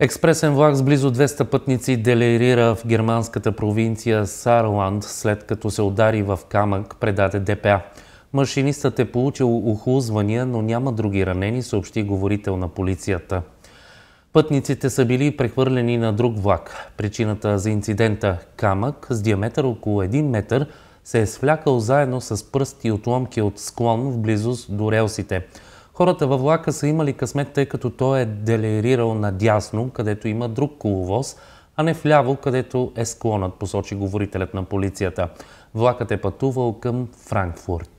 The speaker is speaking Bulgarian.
Експресен влак с близо 200 пътници делерира в германската провинция Сарланд, след като се удари в камък, предаде ДПА. Машинистът е получил охлузвания, но няма други ранени, съобщи говорител на полицията. Пътниците са били прехвърлени на друг влак. Причината за инцидента – камък с диаметър около 1 метър се е свлякал заедно с пръсти и отломки от склон в близост до релсите – Хората във влака са имали късмет, тъй като той е делерирал надясно, където има друг коловоз, а не вляво, където е склонът, посочи говорителят на полицията. Влакът е пътувал към Франкфурт.